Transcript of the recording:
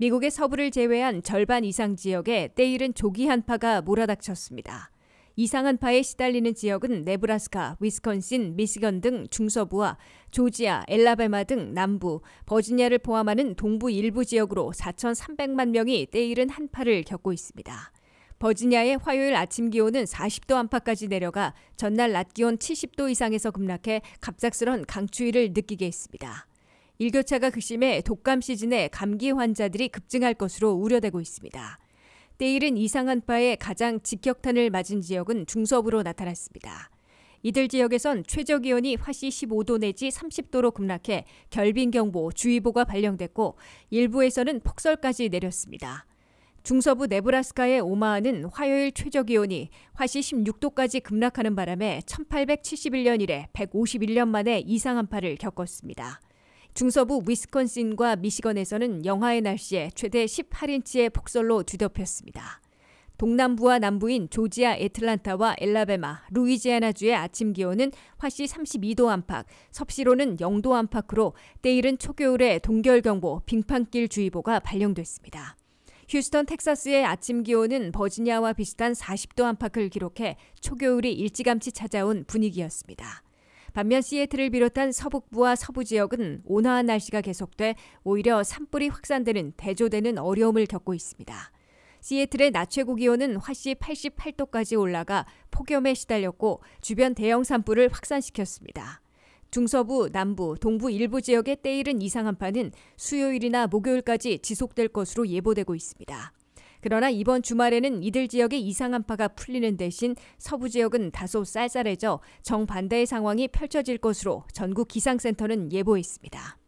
미국의 서부를 제외한 절반 이상 지역에 때이른 조기 한파가 몰아닥쳤습니다. 이상 한파에 시달리는 지역은 네브라스카, 위스콘신, 미시건 등 중서부와 조지아, 엘라베마 등 남부, 버지니아를 포함하는 동부 일부 지역으로 4,300만 명이 때이른 한파를 겪고 있습니다. 버지니아의 화요일 아침 기온은 40도 안팎까지 내려가 전날 낮 기온 70도 이상에서 급락해 갑작스런 강추위를 느끼게 했습니다. 일교차가 극심해 그 독감 시즌에 감기 환자들이 급증할 것으로 우려되고 있습니다. 때이른 이상 한파에 가장 직격탄을 맞은 지역은 중서부로 나타났습니다. 이들 지역에선 최저 기온이 화씨 15도 내지 30도로 급락해 결빙경보, 주의보가 발령됐고 일부에서는 폭설까지 내렸습니다. 중서부 네브라스카의 오마하는 화요일 최저 기온이 화씨 16도까지 급락하는 바람에 1871년 이래 151년 만에 이상 한파를 겪었습니다. 중서부 위스콘신과 미시건에서는 영하의 날씨에 최대 18인치의 폭설로 뒤덮였습니다. 동남부와 남부인 조지아 애틀란타와 엘라베마, 루이지애나주의 아침 기온은 화씨 32도 안팎, 섭씨로는 0도 안팎으로 때일은 초겨울에 동결경보, 빙판길 주의보가 발령됐습니다. 휴스턴, 텍사스의 아침 기온은 버지니아와 비슷한 40도 안팎을 기록해 초겨울이 일찌감치 찾아온 분위기였습니다. 반면 시애틀을 비롯한 서북부와 서부 지역은 온화한 날씨가 계속돼 오히려 산불이 확산되는 대조되는 어려움을 겪고 있습니다. 시애틀의 낮 최고 기온은 화씨 88도까지 올라가 폭염에 시달렸고 주변 대형 산불을 확산시켰습니다. 중서부, 남부, 동부 일부 지역의 때이른 이상 한파는 수요일이나 목요일까지 지속될 것으로 예보되고 있습니다. 그러나 이번 주말에는 이들 지역의 이상 한파가 풀리는 대신 서부 지역은 다소 쌀쌀해져 정반대의 상황이 펼쳐질 것으로 전국 기상센터는 예보했습니다.